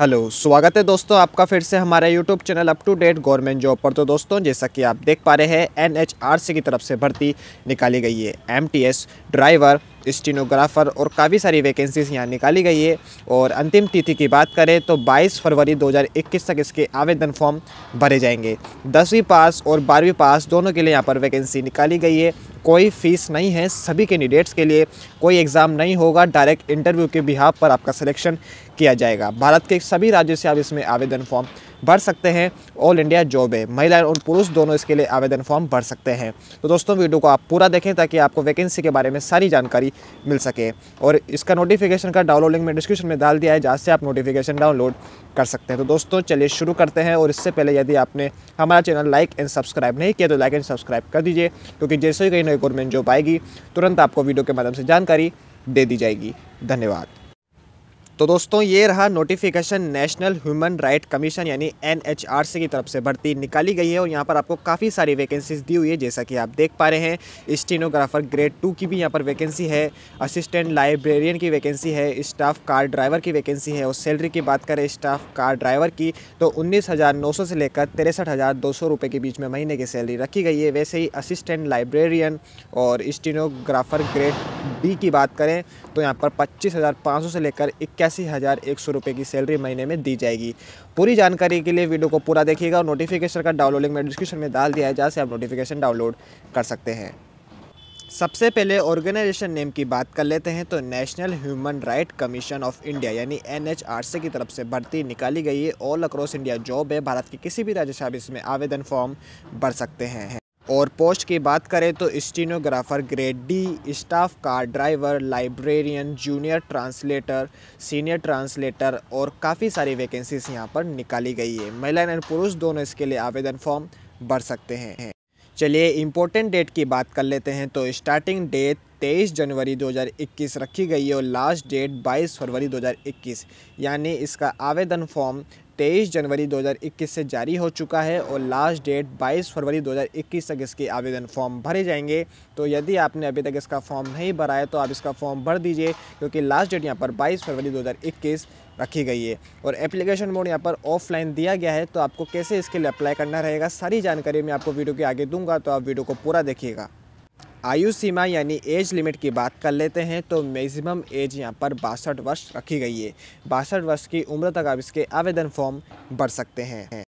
hello स्वागत है दोस्तों आपका फिर से हमारे YouTube channel up to date government job पर तो दोस्तों जैसा कि आप देख पा रहे हैं एनएचआरसी की तरफ से भर्ती निकाली गई है एमटीएस ड्राइवर स्टीनोग्राफर और काफ़ी सारी वैकेंसीज यहाँ निकाली गई है और अंतिम तिथि की बात करें तो 22 फरवरी 2021 तक इसके आवेदन फॉर्म भरे जाएंगे दसवीं पास और बारहवीं पास दोनों के लिए यहाँ पर वैकेंसी निकाली गई है कोई फ़ीस नहीं है सभी कैंडिडेट्स के लिए कोई एग्ज़ाम नहीं होगा डायरेक्ट इंटरव्यू के बिहाफ पर आपका सिलेक्शन किया जाएगा भारत के सभी राज्यों से आप इसमें आवेदन फॉर्म भर सकते हैं ऑल इंडिया जॉब है महिला और पुरुष दोनों इसके लिए आवेदन फॉर्म भर सकते हैं तो दोस्तों वीडियो को आप पूरा देखें ताकि आपको वैकेंसी के बारे में सारी जानकारी मिल सके और इसका नोटिफिकेशन का डाउनलोड लिंक मैं डिस्क्रिप्शन में डाल दिया है जहाँ से आप नोटिफिकेशन डाउनलोड कर सकते हैं तो दोस्तों चलिए शुरू करते हैं और इससे पहले यदि आपने हमारा चैनल लाइक एंड सब्सक्राइब नहीं किया तो लाइक एंड सब्सक्राइब कर दीजिए क्योंकि जैसे ही कहीं नई गवर्नमेंट जॉब आएगी तुरंत आपको वीडियो के माध्यम से जानकारी दे दी जाएगी धन्यवाद तो दोस्तों ये रहा notification national human right commission यानी एन की तरफ से भर्ती निकाली गई है और यहाँ पर आपको काफ़ी सारी वैकेंसीज़ दी हुई है जैसा कि आप देख पा रहे हैं स्टेनोग्राफर ग्रेड टू की भी यहाँ पर वैकेंसी है असिस्टेंट लाइब्रेरियन की वैकेंसी है स्टाफ कार ड्राइवर की वैकेंसी है और सैलरी की बात करें स्टाफ कार ड्राइवर की तो उन्नीस से लेकर तिरसठ हज़ार के बीच में महीने की सैलरी रखी गई है वैसे ही असिस्टेंट लाइब्रेरियन और स्टेनोग्राफर ग्रेड बी की बात करें तो यहाँ पर पच्चीस से लेकर इक्कीस इक्यासी हज़ार एक सौ रुपये की सैलरी महीने में दी जाएगी पूरी जानकारी के लिए वीडियो को पूरा देखिएगा और नोटिफिकेशन का डाउनलोड लिंक मैं डिस्क्रिप्शन में डाल दिया है जहाँ से आप नोटिफिकेशन डाउनलोड कर सकते हैं सबसे पहले ऑर्गेनाइजेशन नेम की बात कर लेते हैं तो national human right commission of India यानी एन की तरफ से भर्ती निकाली गई है ऑल अक्रॉस इंडिया जॉब है भारत के किसी भी राज्य से आप इसमें आवेदन फॉर्म भर सकते हैं और पोस्ट की बात करें तो स्टीनोग्राफर ग्रेड डी स्टाफ का driver librarian junior translator senior translator और काफ़ी सारी वैकेंसीज यहाँ पर निकाली गई है महिला एंड पुरुष दोनों इसके लिए आवेदन फॉर्म भर सकते हैं चलिए इम्पोर्टेंट डेट की बात कर लेते हैं तो स्टार्टिंग डेट तेईस जनवरी 2021 रखी गई है और लास्ट डेट 22 फरवरी 2021 यानी इसका आवेदन फॉर्म तेईस जनवरी 2021 से जारी हो चुका है और लास्ट डेट 22 फरवरी 2021 तक इसके आवेदन फॉर्म भरे जाएंगे तो यदि आपने अभी तक इसका फॉर्म नहीं भरा है तो आप इसका फॉर्म भर दीजिए क्योंकि लास्ट डेट यहाँ पर 22 फरवरी 2021 रखी गई है और एप्लीकेशन मोड यहाँ पर ऑफलाइन दिया गया है तो आपको कैसे इसके लिए अप्लाई करना रहेगा सारी जानकारी मैं आपको वीडियो के आगे दूंगा तो आप वीडियो को पूरा देखिएगा आयु सीमा यानी एज लिमिट की बात कर लेते हैं तो मैक्सिमम एज यहाँ पर बासठ वर्ष रखी गई है बासठ वर्ष की उम्र तक आप इसके आवेदन फॉर्म भर सकते हैं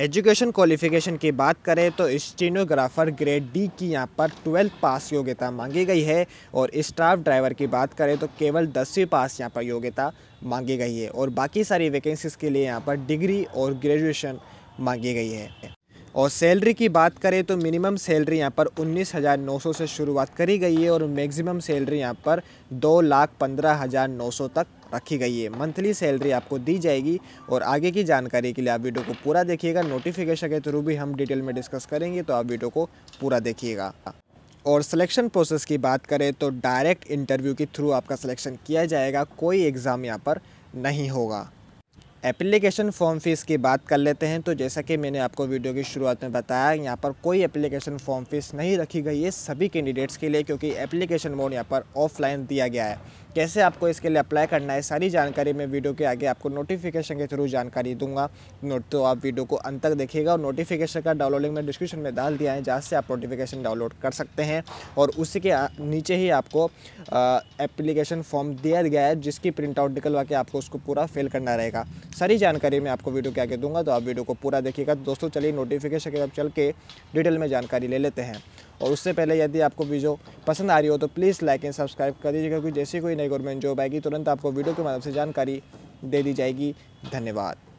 एजुकेशन क्वालिफिकेशन की बात करें तो स्टीनोग्राफर ग्रेड डी की यहाँ पर ट्वेल्थ पास योग्यता मांगी गई है और स्टाफ ड्राइवर की बात करें तो केवल दसवीं पास यहाँ पर योग्यता मांगी गई है और बाकी सारी वैकेंसीज़ के लिए यहाँ पर डिग्री और ग्रेजुएशन मांगी गई है और सैलरी की बात करें तो मिनिमम सैलरी यहाँ पर उन्नीस हज़ार नौ सौ से शुरुआत करी गई है और मैक्सिमम सैलरी यहाँ पर दो लाख पंद्रह हज़ार नौ सौ तक रखी गई है मंथली सैलरी आपको दी जाएगी और आगे की जानकारी के लिए आप वीडियो को पूरा देखिएगा नोटिफिकेशन के थ्रू भी हम डिटेल में डिस्कस करेंगे तो आप वीडियो को पूरा देखिएगा और सिलेक्शन प्रोसेस की बात करें तो डायरेक्ट इंटरव्यू के थ्रू आपका सिलेक्शन किया जाएगा कोई एग्ज़ाम यहाँ पर नहीं होगा एप्लीकेशन फॉर्म फ़ीस की बात कर लेते हैं तो जैसा कि मैंने आपको वीडियो की शुरुआत में बताया यहाँ पर कोई एप्लीकेशन फॉर्म फ़ीस नहीं रखी गई है सभी कैंडिडेट्स के लिए क्योंकि एप्लीकेशन मोड यहाँ पर ऑफलाइन दिया गया है कैसे आपको इसके लिए अप्लाई करना है सारी जानकारी मैं वीडियो के आगे आपको नोटिफिकेशन के थ्रू जानकारी दूंगा नोट तो आप वीडियो को अंत तक देखिएगा और नोटिफिकेशन का डाउनलोडिंग मैं डिस्क्रिप्शन में डाल दिया है जहाँ से आप नोटिफिकेशन डाउनलोड कर सकते हैं और उसी के नीचे ही आपको एप्लीकेशन फॉर्म दिया गया है जिसकी प्रिंट आउट निकलवा के आपको उसको पूरा फिल करना रहेगा सारी जानकारी मैं आपको वीडियो के आगे दूंगा तो आप वीडियो को पूरा देखिएगा दोस्तों चलिए नोटिफिकेशन के अब चल के डिटेल में जानकारी ले लेते हैं और उससे पहले यदि आपको वीडियो पसंद आ रही हो तो प्लीज़ लाइक एंड सब्सक्राइब कर दीजिएगा क्योंकि जैसे कोई नई गवर्नमेंट जॉब आएगी तुरंत आपको वीडियो के माध्यम से जानकारी दे दी जाएगी धन्यवाद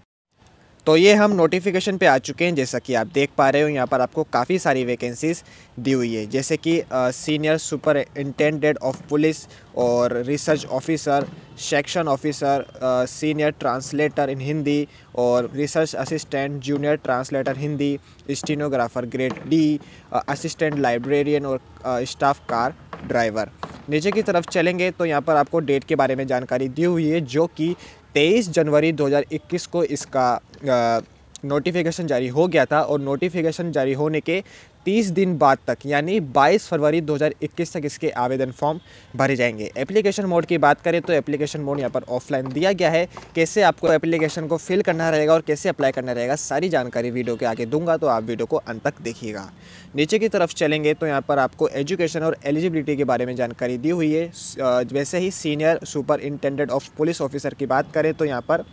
तो ये हम नोटिफिकेशन पे आ चुके हैं जैसा कि आप देख पा रहे हो यहाँ पर आपको काफ़ी सारी वैकेंसीज़ दी हुई है जैसे कि senior superintendent of police और research officer section officer senior translator in Hindi और research assistant junior translator Hindi stenographer grade D assistant librarian और स्टाफ कार ड्राइवर नीचे की तरफ चलेंगे तो यहाँ पर आपको डेट के बारे में जानकारी दी हुई है जो कि तेईस जनवरी 2021 को इसका नोटिफिकेशन जारी हो गया था और नोटिफिकेशन जारी होने के 30 दिन बाद तक यानी 22 फरवरी 2021 तक इसके आवेदन फॉर्म भरे जाएंगे एप्लीकेशन मोड की बात करें तो एप्लीकेशन मोड यहाँ पर ऑफलाइन दिया गया है कैसे आपको एप्लीकेशन को फिल करना रहेगा और कैसे अप्लाई करना रहेगा सारी जानकारी वीडियो के आगे दूंगा तो आप वीडियो को अंत तक देखिएगा नीचे की तरफ चलेंगे तो यहाँ पर आपको एजुकेशन और एलिजिबिलिटी के बारे में जानकारी दी हुई है वैसे ही senior superintendent of police officer की बात करें तो यहाँ पर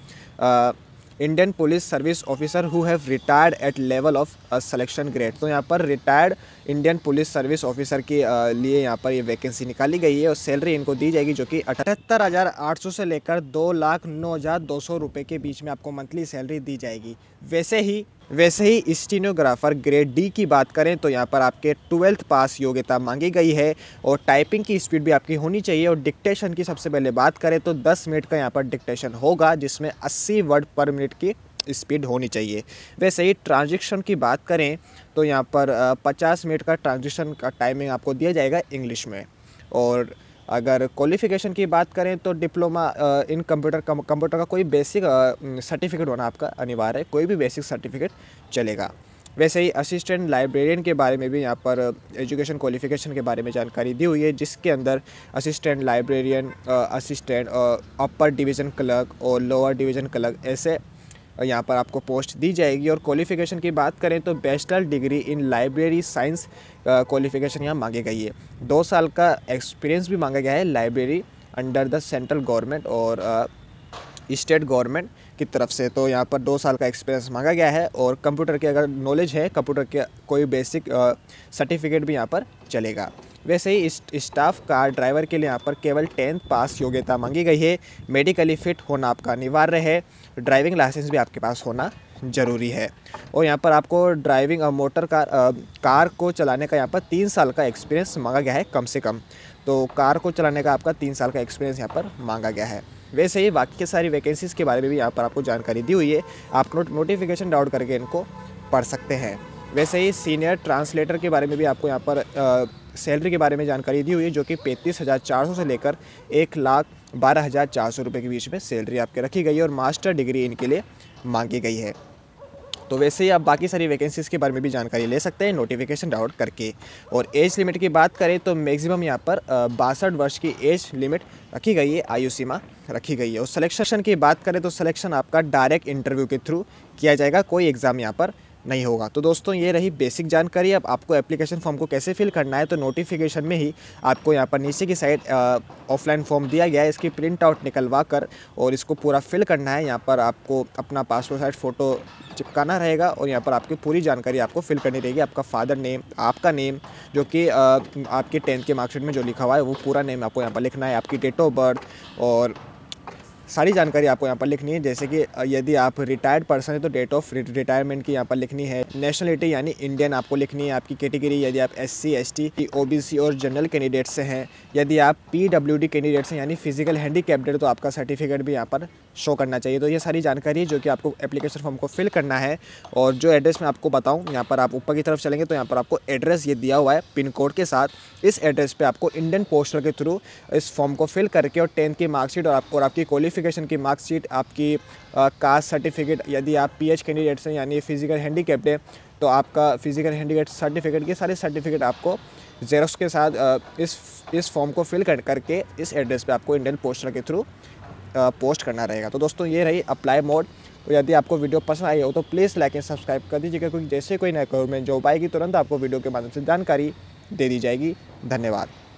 Indian police service officer who have retired at level of selection grade तो यहाँ पर retired Indian police service officer के uh, लिए यहाँ पर ये वैकेंसी निकाली गई है और सैलरी इनको दी जाएगी जो कि अठहत्तर हज़ार आठ सौ से लेकर दो लाख नौ हज़ार दो सौ रुपये के बीच में आपको मंथली सैलरी दी जाएगी वैसे ही वैसे ही स्टीनोग्राफर ग्रेड डी की बात करें तो यहाँ पर आपके ट्वेल्थ पास योग्यता मांगी गई है और टाइपिंग की स्पीड भी आपकी होनी चाहिए और डिक्टेशन की सबसे पहले बात करें तो 10 मिनट का यहाँ पर डिक्टेशन होगा जिसमें 80 वर्ड पर मिनट की स्पीड होनी चाहिए वैसे ही ट्रांजेक्शन की बात करें तो यहाँ पर पचास मिनट का ट्रांजेक्शन का टाइमिंग आपको दिया जाएगा इंग्लिश में और अगर क्वालिफिकेशन की बात करें तो डिप्लोमा इन कंप्यूटर कंप्यूटर का कोई बेसिक सर्टिफिकेट होना आपका अनिवार्य है कोई भी बेसिक सर्टिफिकेट चलेगा वैसे ही असिस्टेंट लाइब्रेरियन के बारे में भी यहाँ पर एजुकेशन क्वालिफिकेशन के बारे में जानकारी दी हुई है जिसके अंदर assistant librarian assistant upper division clerk और लोअर डिवीज़न क्लर्क ऐसे यहाँ पर आपको पोस्ट दी जाएगी और क्वालिफिकेशन की बात करें तो bachelor degree in library science qualification यहाँ मांगी गई है दो साल का एक्सपीरियंस भी मांगा गया है library under the central government और स्टेट गवर्नमेंट की तरफ से तो यहाँ पर दो साल का एक्सपीरियंस मांगा गया है और कंप्यूटर की अगर नॉलेज है कंप्यूटर के कोई बेसिक सर्टिफिकेट भी यहाँ पर चलेगा वैसे ही इस स्टाफ कार ड्राइवर के लिए यहाँ पर केवल टेंथ पास योग्यता मांगी गई है मेडिकली फिट होना आपका अनिवार्य है ड्राइविंग लाइसेंस भी आपके पास होना ज़रूरी है और यहाँ पर आपको ड्राइविंग और मोटर कार आ, कार को चलाने का यहाँ पर तीन साल का एक्सपीरियंस मांगा गया है कम से कम तो कार को चलाने का आपका तीन साल का एक्सपीरियंस यहाँ पर मांगा गया है वैसे ही बाकी के सारी वैकेंसीज़ के बारे में भी यहाँ पर आपको जानकारी दी हुई है आप नोट नोटिफिकेशन डाउनलोड करके इनको पढ़ सकते हैं वैसे ही सीनियर ट्रांसलेटर के बारे में भी आपको यहाँ पर सैलरी के बारे में जानकारी दी हुई है जो कि पैंतीस हज़ार चार सौ से लेकर एक लाख बारह हज़ार चार सौ रुपये के बीच में सैलरी आपके रखी गई है और मास्टर डिग्री इनके लिए मांगी गई है तो वैसे ही आप बाकी सारी वैकेंसीज़ के बारे में भी जानकारी ले सकते हैं नोटिफिकेशन डाउनलोड करके और एज लिमिट की बात करें तो मैक्सिमम यहाँ पर बासठ वर्ष की एज लिमिट रखी गई है आयु सीमा रखी गई है और सिलेक्शन की बात करें तो सिलेक्शन आपका डायरेक्ट इंटरव्यू के थ्रू किया जाएगा कोई एग्ज़ाम यहाँ पर नहीं होगा तो दोस्तों ये रही बेसिक जानकारी अब आपको एप्लीकेशन फॉर्म को कैसे फिल करना है तो नोटिफिकेशन में ही आपको यहाँ पर नीचे की साइड ऑफलाइन फॉर्म दिया गया है इसकी प्रिंट आउट निकलवा कर और इसको पूरा फिल करना है यहाँ पर आपको अपना पासपोर्ट साइज फ़ोटो चिपकाना रहेगा और यहाँ पर आपकी पूरी जानकारी आपको फिल करनी रहेगी आपका फादर नेम आपका नेम जो कि आपके टेंथ के मार्कशीट में जो लिखा हुआ है वो पूरा नेम आपको यहाँ पर लिखना है आपकी डेट ऑफ बर्थ और सारी जानकारी आपको यहाँ पर लिखनी है जैसे कि यदि आप रिटायर्ड पर्सन है तो डेट ऑफ रिटायरमेंट की यहाँ पर लिखनी है नेशनलिटी यानी इंडियन आपको लिखनी है आपकी कैटेगरी यदि आप एस सी एस टी और जनरल कैंडिडेट से हैं यदि आप पी डब्ल्यू डी कैंडिडेट हैं यानी फिजिकल हैंडी तो आपका सर्टिफिकेट भी यहाँ पर शो करना चाहिए तो ये सारी जानकारी जो कि आपको एप्लीकेशन फॉर्म को फिल करना है और जो एड्रेस मैं आपको बताऊँ यहाँ पर आप ऊपर की तरफ चलेंगे तो यहाँ पर आपको एड्रेस ये दिया हुआ है पिन कोड के साथ इस एड्रेस पे आपको इंडियन पोस्टल के थ्रू इस फॉर्म को फिल करके और टेंथ की मार्कशीट और आपको और आपकी क्वालिफिकेशन की मार्कशीट आपकी कास्ट सर्टिफिकेट यदि आप पी कैंडिडेट्स हैं यानी फिजिकल हैंडीकेप्ड है तो आपका फिजिकल हैंडीकेप सर्टिफिकेट के सारे सर्टिफिकेट आपको जेरोक्स के साथ इस इस फॉर्म को फिल कर करके इस एड्रेस पे आपको इंडियन पोस्टल के थ्रू पोस्ट करना रहेगा तो दोस्तों ये रही अप्लाई मोड तो यदि आपको वीडियो पसंद आई हो तो प्लीज़ लाइक एंड सब्सक्राइब कर दीजिएगा क्योंकि जैसे कोई नया गवर्नमेंट जॉब आएगी तुरंत आपको वीडियो के माध्यम से जानकारी दे दी जाएगी धन्यवाद